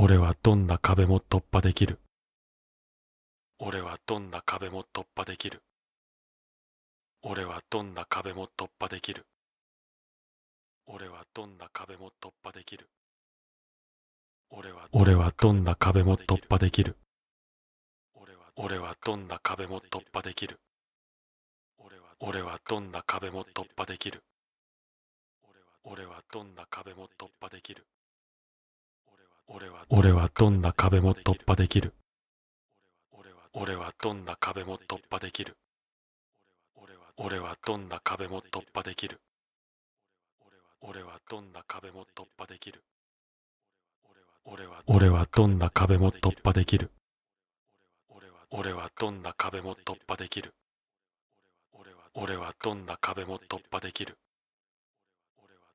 俺はどんな壁も突破できる。俺はどんな壁も突破できる。俺はどんな壁も突破できる。俺はどんな壁も突破できる。俺は俺はどんな壁も突破できる。俺は俺はどんな壁も突破できる。俺は俺はどんな壁も突破できる。俺はどんな壁も突破できる。俺はどんな壁も突破できる俺はどんな壁も突破できる俺はどんな壁も突破できる俺はどんな壁も突破できる俺はどんな壁も突破できる俺は俺はどんな壁も突破できる俺はどんな壁も突破できる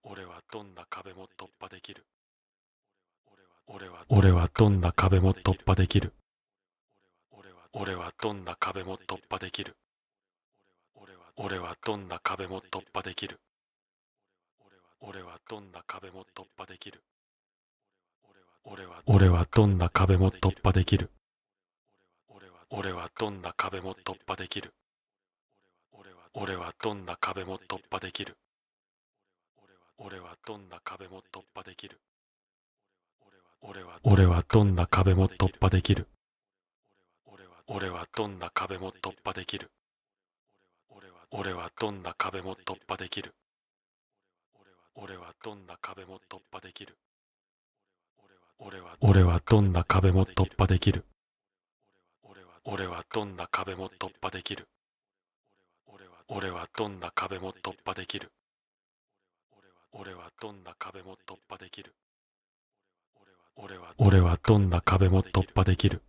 俺はどんな壁も突破できる俺はどんな壁も突破できる俺は俺はどんな壁も突破できる俺は俺はどんな壁も突破できる俺はどんな壁も突破できる俺はどんな壁も突破できる俺は俺はどんな壁も突破できる俺は俺はどんな壁も突破できる俺は俺はどんな壁も突破できる俺はどんな壁も突破できる俺は俺はどんな壁も突破できる俺は俺はどんな壁も突破できる俺はどんな壁も突破できる俺はどんな壁も突破できる俺は俺はどんな壁も突破できる俺は俺はどんな壁も突破できる俺は俺はどんな壁も突破できる俺はどんな壁も突破できる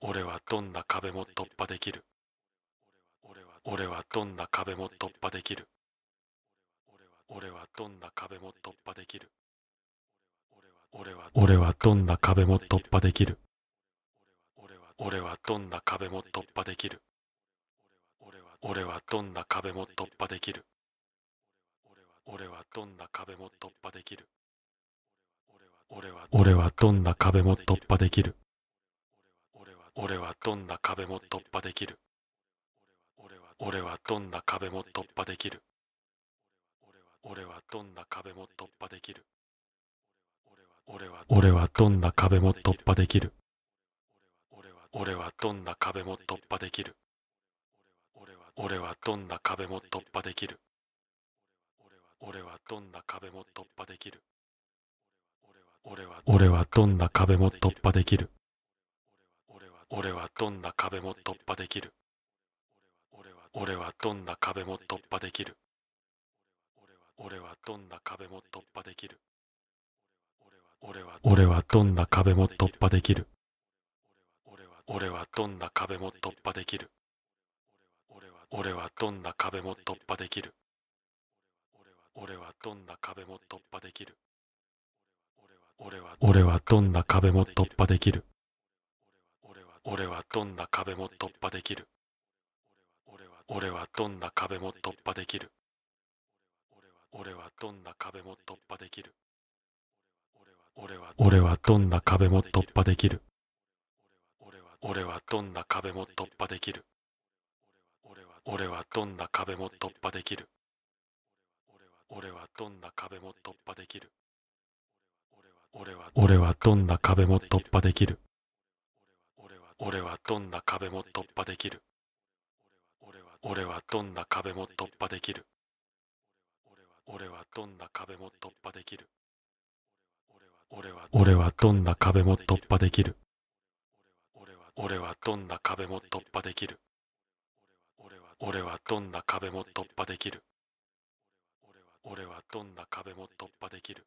俺はどんな壁も突破できる俺はどんな壁も突破できる俺はどんな壁も突破できる俺はどんな壁も突破できる俺は俺はどんな壁も突破できる俺は俺はどんな壁も突破できる俺はどんな壁も突破できる俺はどんな壁も突破できる俺はどんな壁も突破できる俺はどんな壁も突破できる俺はどんな壁も突破できる俺はどんな壁も突破できる俺は俺はどんな壁も突破できる俺はどんな壁も突破できる俺はどんな壁も突破できる俺はどんな壁も突破できる俺は俺はどんな壁も突破できる俺は俺はどんな壁も突破できる俺はどんな壁も突破できる俺はどんな壁も突破できる俺は俺はどんな壁も突破できる俺は俺はどんな壁も突破できる俺はどんな壁も突破できる俺はどんな壁も突破できる俺はどんな壁も突破できる俺はどんな壁も突破できる俺はどんな壁も突破できる俺はどんな壁も突破できる俺はどんな壁も突破できる俺はどんな壁も突破できる俺はどんな壁も突破できる俺はどんな壁も突破できる俺は俺はどんな壁も突破できる俺は俺はどんな壁も突破できる俺はどんな壁も突破できる俺はどんな壁も突破できる俺は俺はどんな壁も突破できる俺は俺はどんな壁も突破できる俺はどんな壁も突破できる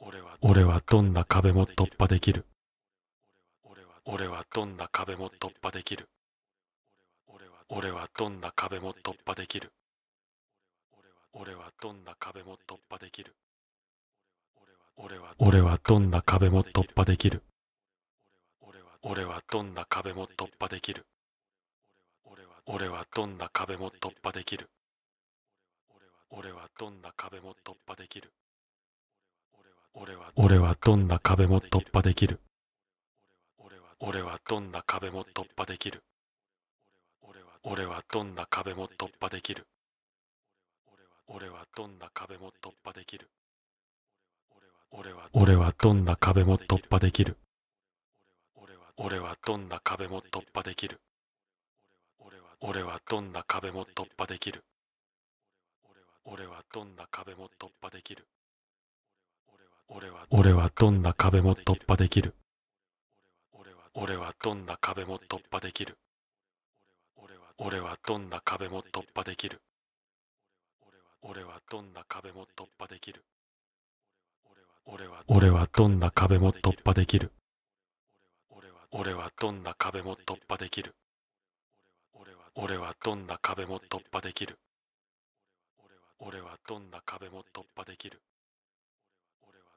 俺はどんな壁も突破できる俺はどんな壁も突破できる俺はどんな壁も突破できる俺はどんな壁も突破できる俺はどんな壁も突破できる俺はどんな壁も突破できる俺はどんな壁も突破できる俺はどんな壁も突破できる俺はどんな壁も突破できる俺はどんな壁も突破できる俺はどんな壁も突破できる俺はどんな壁も突破できる俺は俺はどんな壁も突破できる俺は俺はどんな壁も突破できる俺はどんな壁も突破できる俺はどんな壁も突破できる俺はどんな壁も突破できる俺は俺はどんな壁も突破できる俺は俺はどんな壁も突破できる俺はどんな壁も突破できる俺はどんな壁も突破できる俺は俺はどんな壁も突破できる俺は俺はどんな壁も突破できる俺はどんな壁も突破できる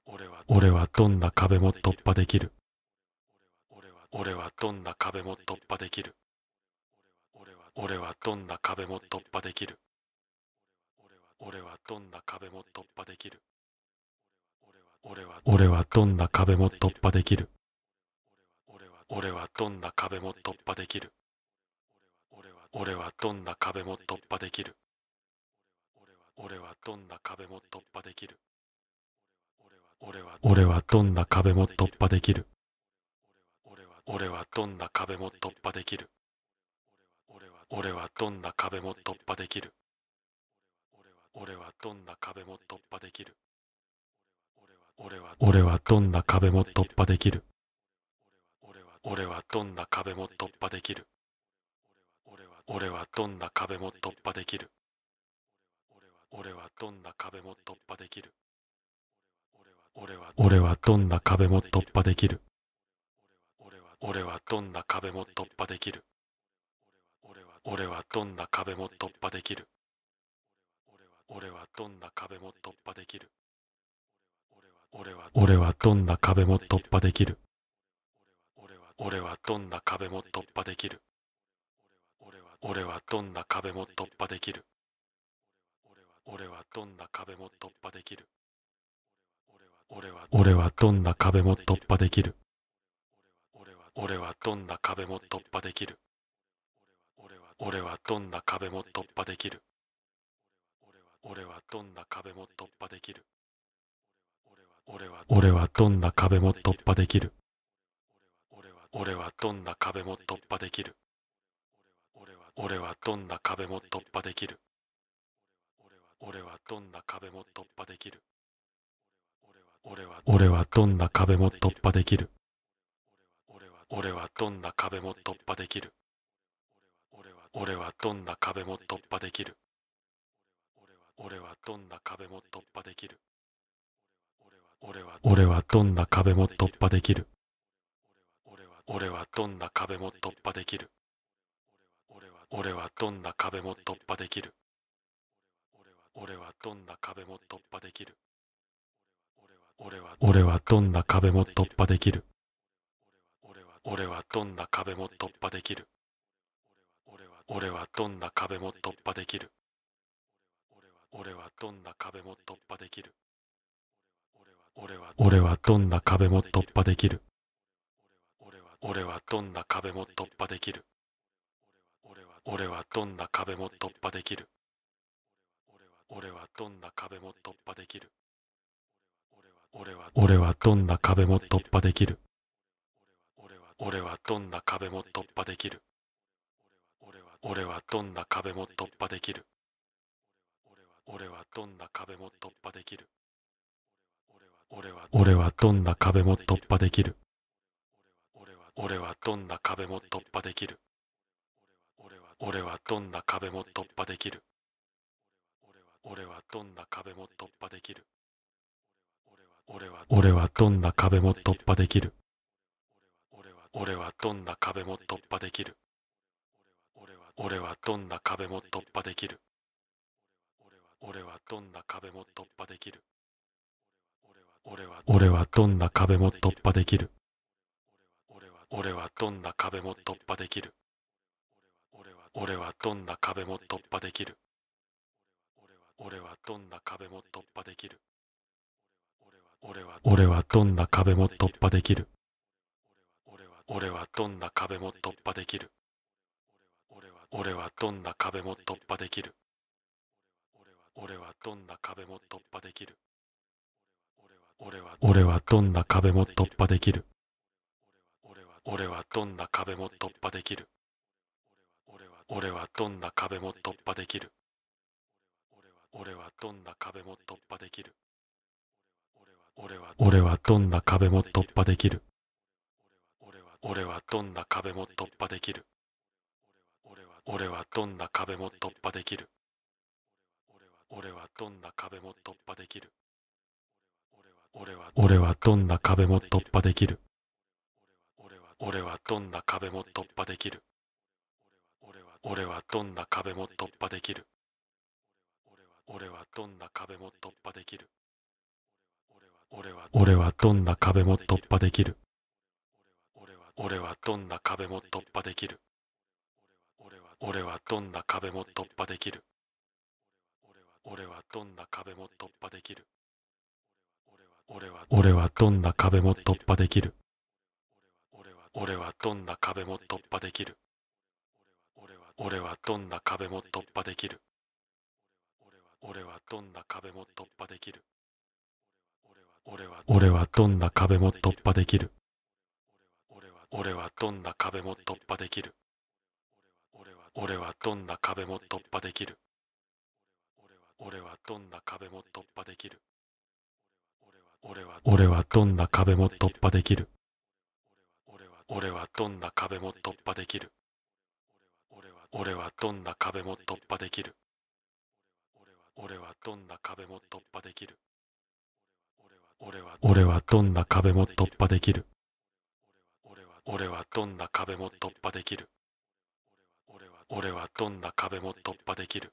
俺はどんな壁も突破できる俺はどんな壁も突破できる俺はどんな壁も突破できる俺はどんな壁も突破できる俺はどんな壁も突破できる俺は俺はどんな壁も突破できる俺は俺はどんな壁も突破できる俺は俺はどんな壁も突破できる俺はどんな壁も突破できる俺はどんな壁も突破できる俺はどんな壁も突破できる俺はどんな壁も突破できる俺はどんな壁も突破できる俺は俺はどんな壁も突破できる俺は俺はどんな壁も突破できる俺はどんな壁も突破できる俺はどんな壁も突破できる俺はどんな壁も突破できる俺はどんな壁も突破できる俺はどんな壁も突破できる俺はどんな壁も突破できる俺は俺はどんな壁も突破できる俺は俺はどんな壁も突破できる俺は俺はどんな壁も突破できる俺はどんな壁も突破できる俺はどんな壁も突破できる俺はどんな壁も突破できる俺は俺はどんな壁も突破できる俺は俺はどんな壁も突破できる俺は俺はどんな壁も突破できる俺は俺はどんな壁も突破できる俺はどんな壁も突破できる俺はどんな壁も突破できる俺はどんな壁も突破できる俺はどんな壁も突破できる俺はどんな壁も突破できる俺はどんな壁も突破できる俺はどんな壁も突破できる俺はどんな壁も突破できる俺はどんな壁も突破できる俺はどんな壁も突破できる俺は俺はどんな壁も突破できる俺は俺はどんな壁も突破できる俺はどんな壁も突破できる俺はどんな壁も突破できる俺は俺はどんな壁も突破できる俺は俺はどんな壁も突破できる俺は俺はどんな壁も突破できる俺はどんな壁も突破できる俺はどんな壁も突破できる俺はどんな壁も突破できる俺はどんな壁も突破できる俺はどんな壁も突破できる俺はどんな壁も突破できる俺はどんな壁も突破できる俺はどんな壁も突破できる俺はどんな壁も突破できる俺はどんな壁も突破できる俺はどんな壁も突破できる俺はどんな壁も突破できる俺はどんな壁も突破できる俺は俺はどんな壁も突破できる俺はどんな壁も突破できる俺はどんな壁も突破できる俺はどんな壁も突破できる俺はどんな壁も突破できる俺はどんな壁も突破できる俺はどんな壁も突破できる俺はどんな壁も突破できる俺はどんな壁も突破できる俺はどんな壁も突破できる俺はどんな壁も突破できる俺はどんな壁も突破できる俺はどんな壁も突破できる俺はどんな壁も突破できる俺はどんな壁も突破できる俺はどんな壁も突破できる俺はどんな壁も突破できる俺はどんな壁も突破できる俺はどんな壁も突破できる俺はどんな壁も突破できる俺は俺はどんな壁も突破できる俺は俺はどんな壁も突破できる俺はどんな壁も突破できる俺はどんな壁も突破できる俺は俺はどんな壁も突破できる俺は俺はどんな壁も突破できる俺はどんな壁も突破できる俺はどんな壁も突破できる俺はどんな壁も突破できる俺はどんな壁も突破できる俺はどんな壁も突破できる俺はどんな壁も突破できる俺は俺はどんな壁も突破できる俺は俺はどんな壁も突破できる俺は俺はどんな壁も突破できる俺はどんな壁も突破できる俺はどんな壁も突破できる俺はどんな壁も突破できる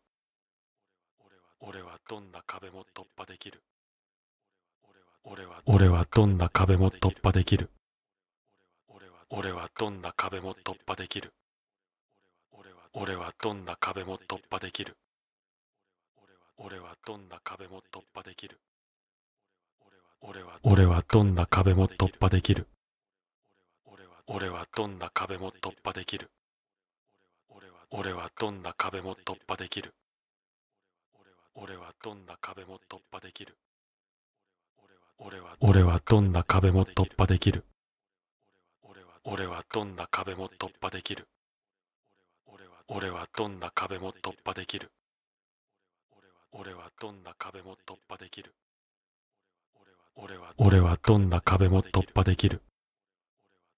俺はどんな壁も突破できる俺はどんな壁も突破できる俺はどんな壁も突破できる俺はどんな壁も突破できる俺はどんな壁も突破できる俺はどんな壁も突破できる俺はどんな壁も突破できる俺はどんな壁も突破できる俺はどんな壁も突破できる俺はどんな壁も突破できる俺はどんな壁も突破できる俺はどんな壁も突破できる俺はどんな壁も突破できる俺はどんな壁も突破できる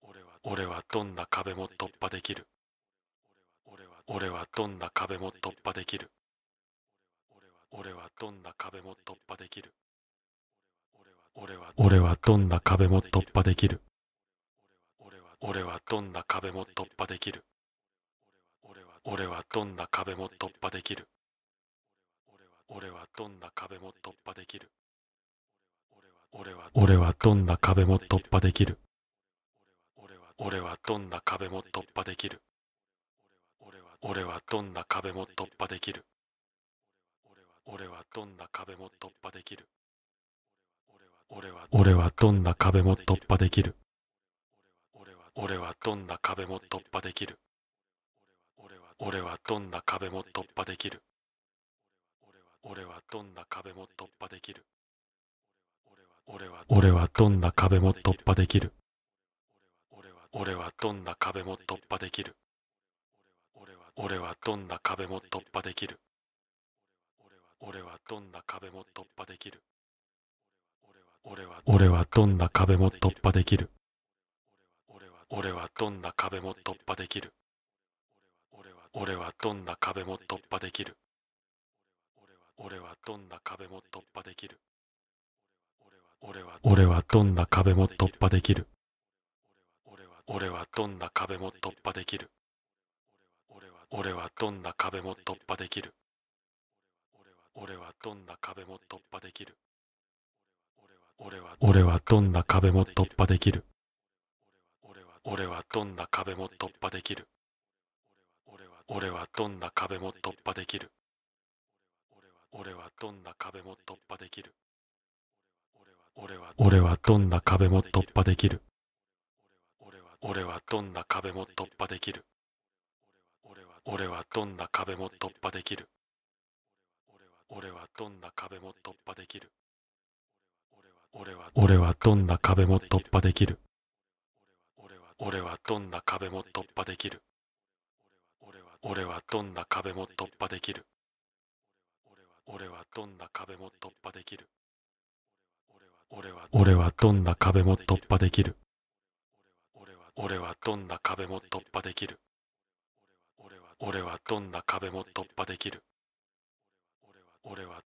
俺は俺はどんな壁も突破できる俺は俺はどんな壁も突破できる俺はどんな壁も突破できる俺はどんな壁も突破できる俺は俺はどんな壁も突破できる俺は俺はどんな壁も突破できる俺はどんな壁も突破できる俺はどんな壁も突破できる俺はどんな壁も突破できる俺はどんな壁も突破できる俺はどんな壁も突破できる俺はどんな壁も突破できる俺はどんな壁も突破できる俺はどんな壁も突破できる俺はどんな壁も突破できる俺はどんな壁も突破できる俺は俺はどんな壁も突破できる俺は俺はどんな壁も突破できる俺はどんな壁も突破できる俺はどんな壁も突破できる俺は俺はどんな壁も突破できる俺は俺はどんな壁も突破できる俺はどんな壁も突破できる俺はどんな壁も突破できる俺はどんな壁も突破できる俺はどんな壁も突破できる俺はどんな壁も突破できる俺はどんな壁も突破できる俺はどんな壁も突破できる俺はどんな壁も突破できる俺はどんな壁も突破できる俺はどんな壁も突破できる俺はどんな壁も突破できる俺はどんな壁も突破できる俺はどんな壁も突破できる俺は俺はどんな壁も突破できる俺は俺はどんな壁も突破できる俺はどんな壁も突破できる俺はどんな壁も突破できる俺はどんな壁も突破できる俺は俺はどんな壁も突破できる俺はどんな壁も突破できる俺は